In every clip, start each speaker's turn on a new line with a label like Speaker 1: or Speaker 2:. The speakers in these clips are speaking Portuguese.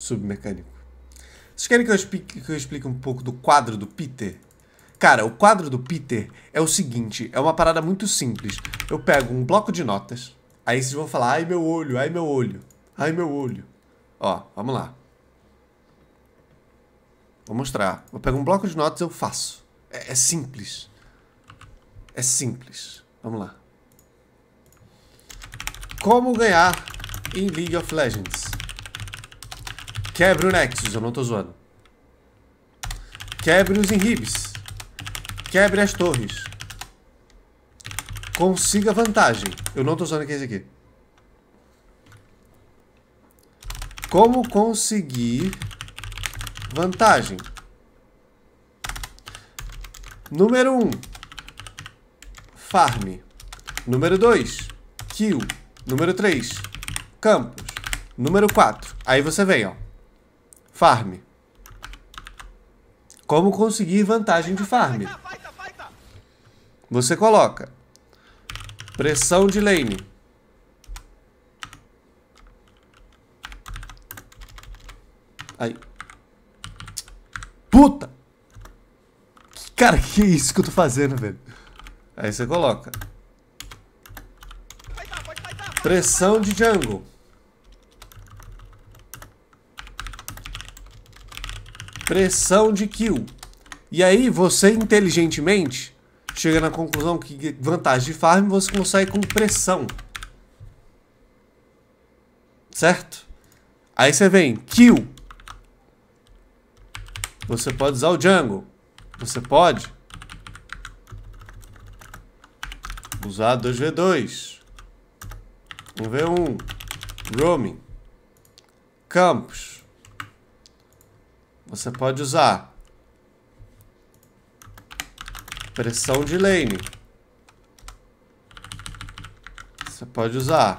Speaker 1: submecânico. Vocês querem que eu, explique, que eu explique um pouco do quadro do Peter? Cara, o quadro do Peter é o seguinte, é uma parada muito simples. Eu pego um bloco de notas, aí vocês vão falar, ai meu olho, ai meu olho, ai meu olho. Ó, vamos lá. Vou mostrar. Eu pego um bloco de notas, eu faço. É, é simples. É simples. Vamos lá. Como ganhar em League of Legends? Quebre o Nexus, eu não tô zoando. Quebre os inhibes. Quebre as torres. Consiga vantagem. Eu não tô zoando que é esse aqui. Como conseguir vantagem? Número 1. Um, farm. Número 2. Kill. Número 3. Campos. Número 4. Aí você vem, ó. Farm. Como conseguir vantagem de farm? Você coloca pressão de lane. Aí. Puta! Cara, que isso que eu tô fazendo, velho? Aí você coloca. Pressão de jungle. Pressão de kill. E aí você inteligentemente chega na conclusão que vantagem de farm você consegue com pressão. Certo? Aí você vem kill. Você pode usar o jungle. Você pode usar 2v2. 1v1. Roaming. Campos. Você pode usar pressão de lane. Você pode usar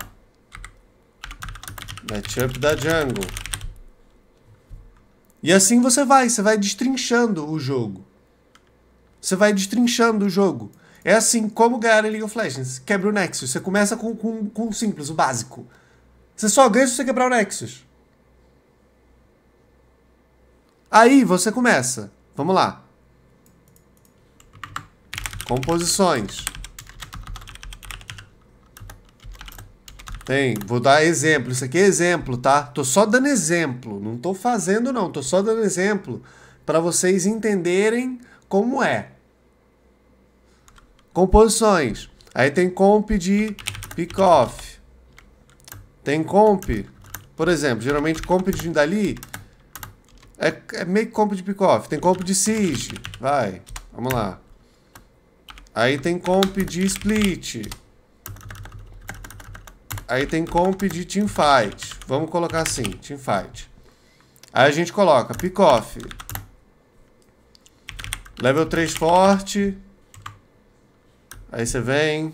Speaker 1: matchup da jungle. E assim você vai, você vai destrinchando o jogo. Você vai destrinchando o jogo. É assim como ganhar em League of Legends. Quebra o Nexus. Você começa com, com, com o simples, o básico. Você só ganha se você quebrar o Nexus. Aí você começa. Vamos lá. Composições. Tem, vou dar exemplo. Isso aqui é exemplo, tá? Tô só dando exemplo. Não tô fazendo, não. Tô só dando exemplo para vocês entenderem como é. Composições. Aí tem comp de pickoff. Tem comp, por exemplo, geralmente comp de dali é, é meio combo de pick-off. Tem comp de siege. Vai. Vamos lá. Aí tem comp de split. Aí tem comp de teamfight. Vamos colocar assim, teamfight. Aí a gente coloca pick-off. Level 3 forte. Aí você vem...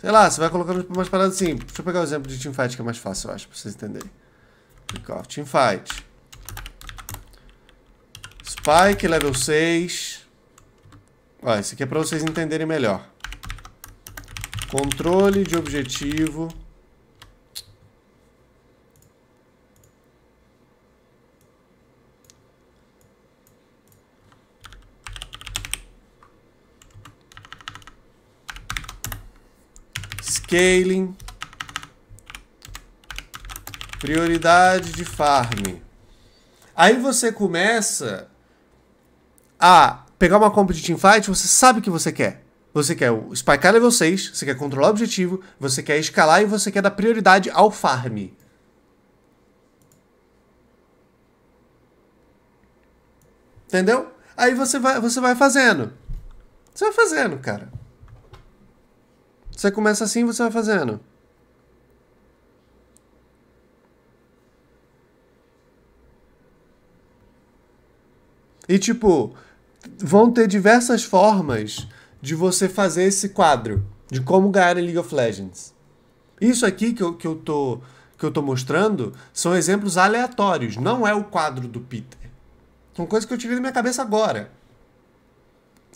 Speaker 1: Sei lá, você vai colocando umas paradas assim. Deixa eu pegar o exemplo de teamfight que é mais fácil, eu acho, pra vocês entenderem. Pick-off, teamfight. Spike, level 6. Ó, esse aqui é para vocês entenderem melhor. Controle de objetivo. Scaling. Prioridade de farm. Aí você começa a pegar uma compra de teamfight, você sabe o que você quer. Você quer o spike level 6, você quer controlar o objetivo, você quer escalar e você quer dar prioridade ao farm. Entendeu? Aí você vai, você vai fazendo. Você vai fazendo, cara. Você começa assim, você vai fazendo. E tipo, vão ter diversas formas de você fazer esse quadro de como ganhar em League of Legends. Isso aqui que eu, que eu, tô, que eu tô mostrando são exemplos aleatórios, não é o quadro do Peter. São coisas que eu tive na minha cabeça agora.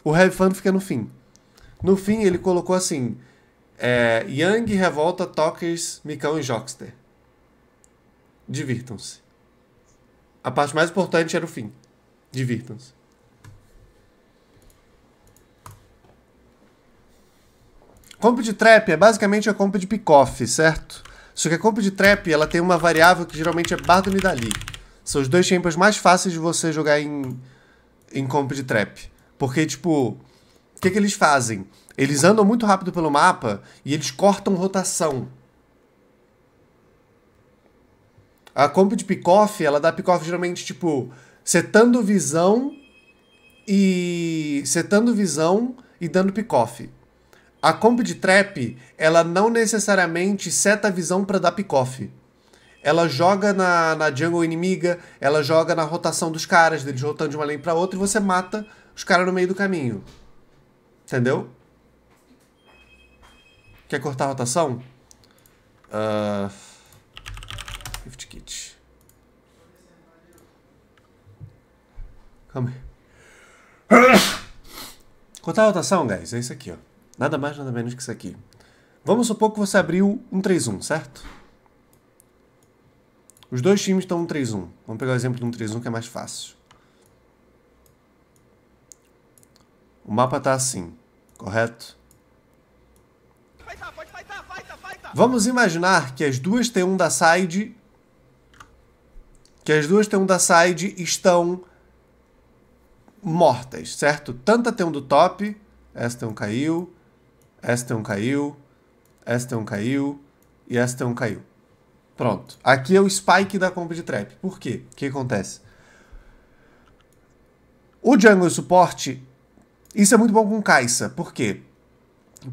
Speaker 1: O Heavy Fun fica no fim. No fim, ele colocou assim: é, Revolta, Tokers, Micão e Jockster. Divirtam-se. A parte mais importante era o fim. Divirtam-se. Comp de trap é basicamente a comp de pick-off, certo? Só que a comp de trap ela tem uma variável que geralmente é Bardo e Dali. São os dois champions mais fáceis de você jogar em, em comp de trap. Porque, tipo, o que, que eles fazem? Eles andam muito rápido pelo mapa e eles cortam rotação. A comp de pick-off, ela dá pick-off geralmente, tipo, setando visão e... setando visão e dando pick-off a comp de trap, ela não necessariamente seta a visão para dar pick-off. Ela joga na, na jungle inimiga, ela joga na rotação dos caras, deles rotando de uma lane pra outra, e você mata os caras no meio do caminho. Entendeu? Quer cortar a rotação? Uh... Gift kit. Calma aí. Cortar a rotação, guys, é isso aqui, ó. Nada mais, nada menos que isso aqui. Vamos supor que você abriu um 3-1, certo? Os dois times estão um 3-1. Vamos pegar o exemplo de um 3-1 que é mais fácil. O mapa está assim, correto? Vamos imaginar que as duas T1 da side que as duas T1 da side estão mortas, certo? Tanto a T1 do top, essa T1 caiu, um caiu, um caiu e um caiu. Pronto. Aqui é o spike da compra de trap. Por quê? O que acontece? O jungle suporte, isso é muito bom com Kai'Sa. Por quê?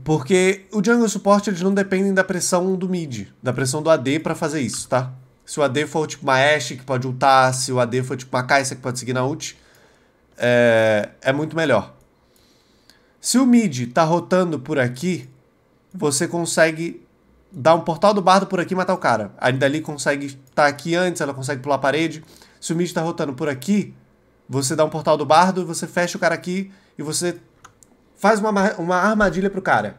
Speaker 1: Porque o jungle suporte eles não dependem da pressão do mid, da pressão do AD para fazer isso, tá? Se o AD for tipo uma Ashe que pode ultar, se o AD for tipo uma Kai'Sa que pode seguir na ult, é, é muito melhor. Se o MIDI está rotando por aqui, você consegue dar um portal do bardo por aqui e matar o cara. A Nidali consegue estar tá aqui antes, ela consegue pular a parede. Se o MIDI está rotando por aqui, você dá um portal do bardo, você fecha o cara aqui e você faz uma, uma armadilha pro cara.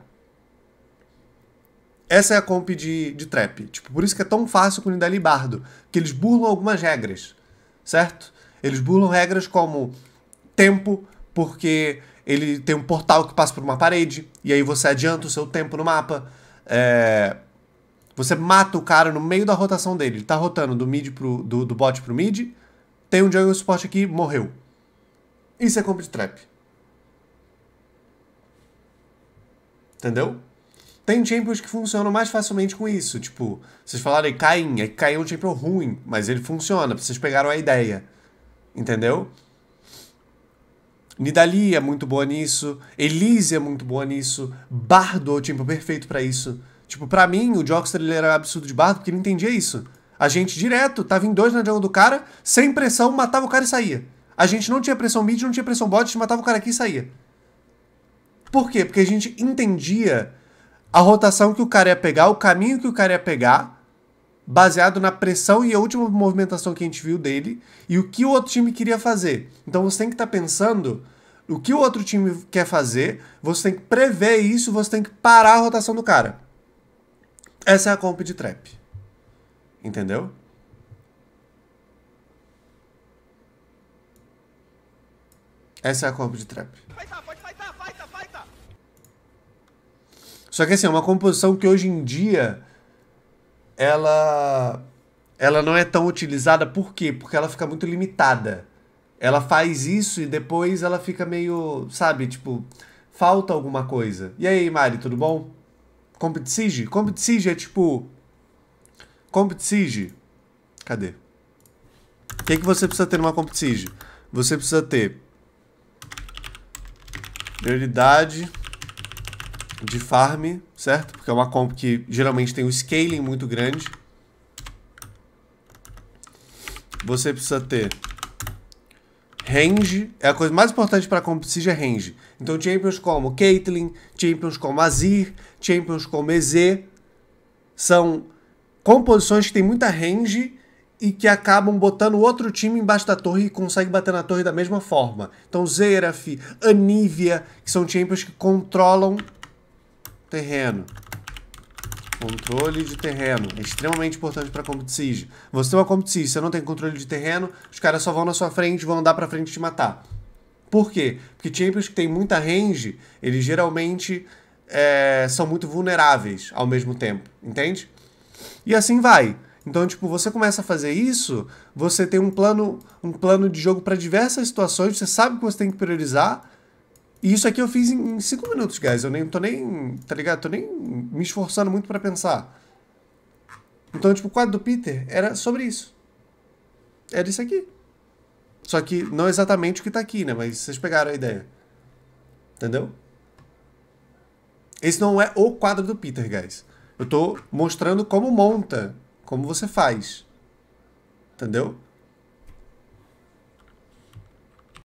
Speaker 1: Essa é a comp de, de trap. Tipo, por isso que é tão fácil com Nidali e Bardo. Porque eles burlam algumas regras, certo? Eles burlam regras como tempo, porque ele tem um portal que passa por uma parede, e aí você adianta o seu tempo no mapa. É... Você mata o cara no meio da rotação dele. Ele tá rotando do mid pro. do, do bot pro mid. Tem um jungle support aqui, morreu. Isso é combo de trap. Entendeu? Tem champions que funcionam mais facilmente com isso. Tipo, vocês aí, Caim, é que Caim é um champion ruim, mas ele funciona, vocês pegaram a ideia. Entendeu? Nidali é muito boa nisso, Elise é muito boa nisso, Bardo, tempo perfeito para isso. Tipo, para mim, o Jockster ele era absurdo de Bardo porque ele entendia isso. A gente direto, tava em dois na jungle do cara, sem pressão, matava o cara e saía. A gente não tinha pressão mid, não tinha pressão bot, a gente matava o cara aqui e saía. Por quê? Porque a gente entendia a rotação que o cara ia pegar, o caminho que o cara ia pegar, baseado na pressão e a última movimentação que a gente viu dele e o que o outro time queria fazer. Então você tem que estar tá pensando o que o outro time quer fazer, você tem que prever isso, você tem que parar a rotação do cara. Essa é a comp de trap. Entendeu? Essa é a comp de trap. Só que assim, é uma composição que hoje em dia ela ela não é tão utilizada por quê? Porque ela fica muito limitada. Ela faz isso e depois ela fica meio, sabe, tipo, falta alguma coisa. E aí, Mari, tudo bom? Competsige? Competsige é tipo Competsige. Cadê? O que, que você precisa ter numa Competsige? Você precisa ter prioridade de farm, certo? Porque é uma comp que geralmente tem um scaling muito grande. Você precisa ter range, é a coisa mais importante para comp seja é range. Então champions como Caitlyn, champions como Azir, champions como EZ são composições que têm muita range e que acabam botando outro time embaixo da torre e consegue bater na torre da mesma forma. Então Zeraf, Anivia, que são champions que controlam terreno. Controle de terreno. É extremamente importante para de Siege. Você tem é uma Combat Siege, você não tem controle de terreno, os caras só vão na sua frente, vão andar pra frente e te matar. Por quê? Porque champions que tem muita range, eles geralmente é, são muito vulneráveis ao mesmo tempo, entende? E assim vai. Então, tipo, você começa a fazer isso, você tem um plano, um plano de jogo para diversas situações, você sabe o que você tem que priorizar, e isso aqui eu fiz em 5 minutos, guys. Eu nem tô nem, tá ligado? Tô nem me esforçando muito para pensar. Então, tipo, o quadro do Peter era sobre isso. Era isso aqui. Só que não exatamente o que tá aqui, né? Mas vocês pegaram a ideia. Entendeu? Esse não é o quadro do Peter, guys. Eu tô mostrando como monta, como você faz. Entendeu?